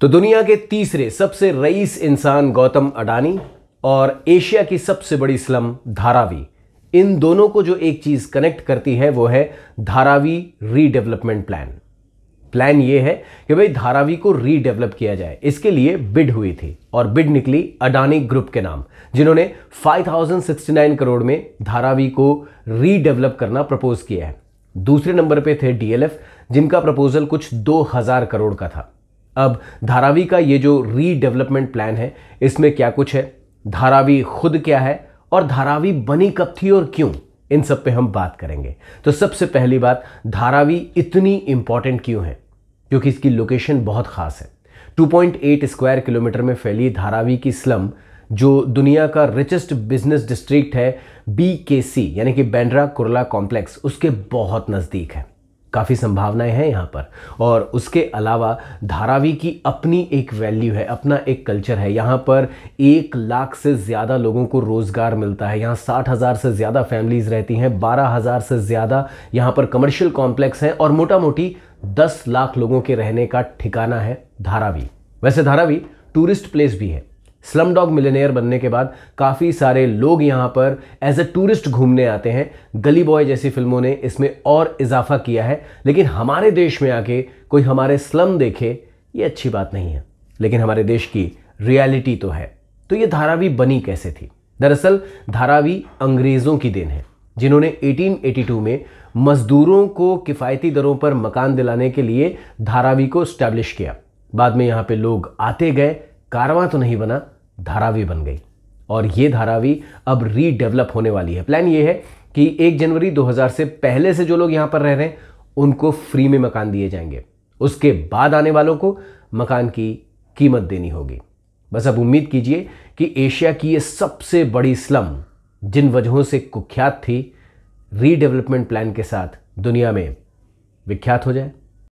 तो दुनिया के तीसरे सबसे रईस इंसान गौतम अडानी और एशिया की सबसे बड़ी स्लम धारावी इन दोनों को जो एक चीज कनेक्ट करती है वो है धारावी रीडेवलपमेंट प्लान प्लान ये है कि भाई धारावी को रीडेवलप किया जाए इसके लिए बिड हुई थी और बिड निकली अडानी ग्रुप के नाम जिन्होंने 5069 करोड़ में धारावी को रीडेवलप करना प्रपोज किया है दूसरे नंबर पे थे डीएलएफ जिनका प्रपोजल कुछ 2000 करोड़ का था अब धारावी का ये जो रीडेवलपमेंट प्लान है इसमें क्या कुछ है धारावी खुद क्या है और धारावी बनी कब थी और क्यों इन सब पे हम बात करेंगे तो सबसे पहली बात धारावी इतनी इंपॉर्टेंट क्यों है क्योंकि इसकी लोकेशन बहुत खास है 2.8 स्क्वायर किलोमीटर में फैली धारावी की स्लम जो दुनिया का रिचेस्ट बिजनेस डिस्ट्रिक्ट है बी यानी कि बैंड्रा कुरला कॉम्प्लेक्स उसके बहुत नज़दीक है काफ़ी संभावनाएं हैं यहाँ पर और उसके अलावा धारावी की अपनी एक वैल्यू है अपना एक कल्चर है यहाँ पर एक लाख से ज़्यादा लोगों को रोज़गार मिलता है यहाँ साठ हज़ार से ज़्यादा फैमिलीज़ रहती हैं बारह हज़ार से ज़्यादा यहाँ पर कमर्शियल कॉम्प्लेक्स हैं और मोटा मोटी दस लाख लोगों के रहने का ठिकाना है धारावी वैसे धारावी टूरिस्ट प्लेस भी है स्लम डॉग मिलेनियर बनने के बाद काफ़ी सारे लोग यहाँ पर एज ए टूरिस्ट घूमने आते हैं गली बॉय जैसी फिल्मों ने इसमें और इजाफा किया है लेकिन हमारे देश में आके कोई हमारे स्लम देखे ये अच्छी बात नहीं है लेकिन हमारे देश की रियलिटी तो है तो ये धारावी बनी कैसे थी दरअसल धारावी अंग्रेज़ों की देन है जिन्होंने 1882 में मजदूरों को किफ़ायती दरों पर मकान दिलाने के लिए धारावी को स्टैब्लिश किया बाद में यहाँ पे लोग आते गए कारवां तो नहीं बना धारावी बन गई और ये धारावी अब रीडेवलप होने वाली है प्लान ये है कि एक जनवरी 2000 से पहले से जो लोग यहां पर रह रहे हैं उनको फ्री में मकान दिए जाएंगे उसके बाद आने वालों को मकान की कीमत देनी होगी बस अब उम्मीद कीजिए कि एशिया की ये सबसे बड़ी स्लम जिन वजहों से कुख्यात थी रीडेवलपमेंट प्लान के साथ दुनिया में विख्यात हो जाए